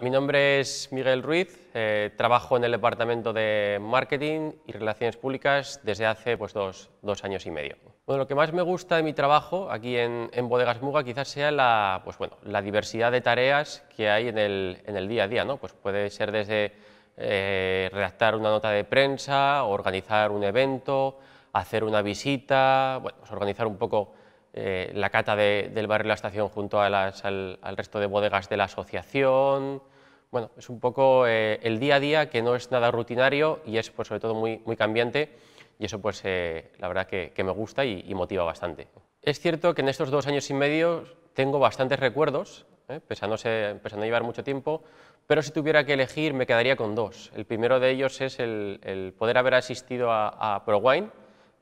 Mi nombre es Miguel Ruiz, eh, trabajo en el Departamento de Marketing y Relaciones Públicas desde hace pues, dos, años y medio. Bueno, lo que más me gusta de mi trabajo aquí en, en Bodegas Muga quizás sea la, pues, bueno, la diversidad de tareas que hay en el, día a día. Pues puede ser desde eh, redactar una nota de prensa, organizar un evento, hacer una visita, bueno, pues organizar un poco eh, la cata del barrio La Estación junto al, resto de bodegas de la asociación. Bueno, es un poco eh, el día a día que no es nada rutinario y es pues, sobre todo muy, muy cambiante y eso pues eh, la verdad que, me gusta y, motiva bastante. Es cierto que en estos dos años y medio tengo bastantes recuerdos, pese, a no llevar mucho tiempo, pero si tuviera que elegir me quedaría con dos. El primero de ellos es el, poder haber asistido a, a ProWine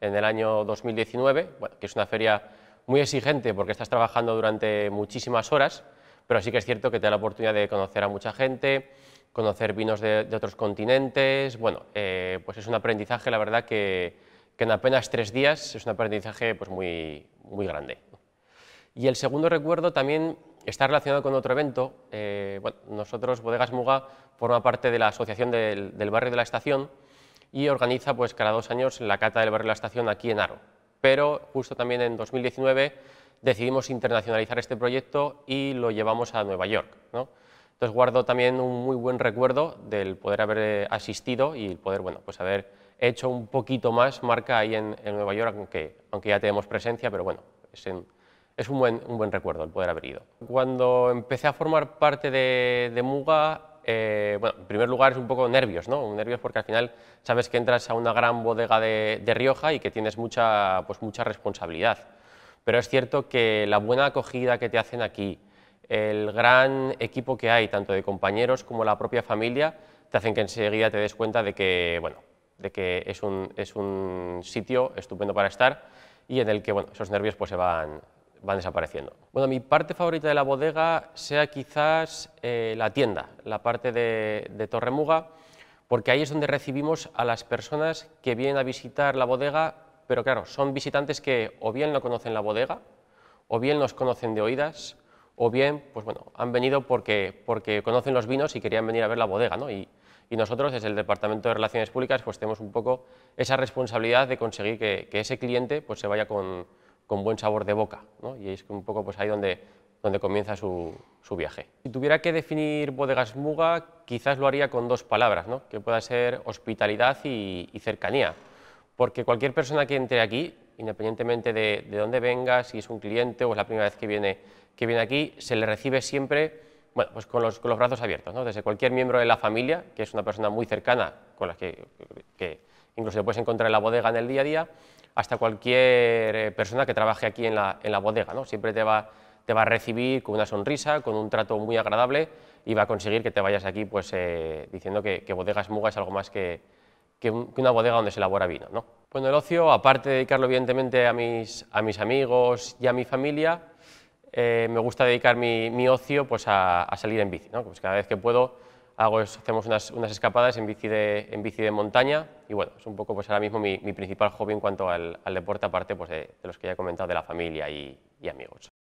en el año 2019, que es una feria muy exigente porque estás trabajando durante muchísimas horas, pero sí que es cierto que te da la oportunidad de conocer a mucha gente, conocer vinos de, otros continentes. Bueno, eh, pues es un aprendizaje, la verdad, que, en apenas tres días es un aprendizaje pues, muy, muy grande. Y el segundo recuerdo también está relacionado con otro evento. Eh, nosotros, Bodegas Muga, forma parte de la Asociación del, Barrio de la Estación y organiza pues, cada dos años la Cata del Barrio de la Estación aquí en Aro pero justo también en 2019 decidimos internacionalizar este proyecto y lo llevamos a Nueva York. Entonces guardo también un muy buen recuerdo del poder haber eh, asistido y el poder bueno, pues haber hecho un poquito más marca ahí en, Nueva York, aunque, aunque ya tenemos presencia, pero bueno, es, es un, buen, un, buen, recuerdo el poder haber ido. Cuando empecé a formar parte de, de Muga, eh, bueno, en primer lugar es un poco nervios, ¿no? Nervios porque al final sabes que entras a una gran bodega de, Rioja y que tienes mucha, pues mucha responsabilidad. Pero es cierto que la buena acogida que te hacen aquí, el gran equipo que hay, tanto de compañeros como la propia familia, te hacen que enseguida te des cuenta de que, bueno, de que es un, es un sitio estupendo para estar y en el que esos nervios pues se, van, van desapareciendo. Bueno, mi parte favorita de la bodega sea quizás eh, la tienda, la parte de, de Torremuga, porque ahí es donde recibimos a las personas que vienen a visitar la bodega, pero claro, son visitantes que o bien no conocen la bodega, o bien nos conocen de oídas, o bien, pues bueno, han venido porque, porque conocen los vinos y querían venir a ver la bodega, ¿no? Y, nosotros, desde el Departamento de Relaciones Públicas, pues tenemos un poco esa responsabilidad de conseguir que, que ese cliente pues, se vaya con, con buen sabor de boca. Y es un poco pues, ahí donde, donde comienza su, viaje. Si tuviera que definir Bodegas Muga, quizás lo haría con dos palabras, que pueda ser hospitalidad y, cercanía. Porque cualquier persona que entre aquí, independientemente de, dónde venga, si es un cliente o es la primera vez que viene, que viene aquí, se le recibe siempre pues con, los, con los brazos abiertos. Desde cualquier miembro de la familia, que es una persona muy cercana, con la que, incluso puedes encontrar en la bodega en el día a día, hasta cualquier eh, persona que trabaje aquí en la, bodega. ¿no? Siempre te va, te va a recibir con una sonrisa, con un trato muy agradable y va a conseguir que te vayas aquí pues, eh, diciendo que, Bodegas Muga es algo más que, una bodega donde se elabora vino. ¿no? Bueno, el ocio, aparte de dedicarlo evidentemente a mis, a mis amigos y a mi familia, eh, me gusta dedicar mi, ocio pues, a, salir en bici. Pues cada vez que puedo hago hacemos unas, unas escapadas en bici, de, en bici de montaña y bueno, es un poco pues ahora mismo mi, principal hobby en cuanto al, deporte, aparte pues de, los que ya he comentado, de la familia y amigos.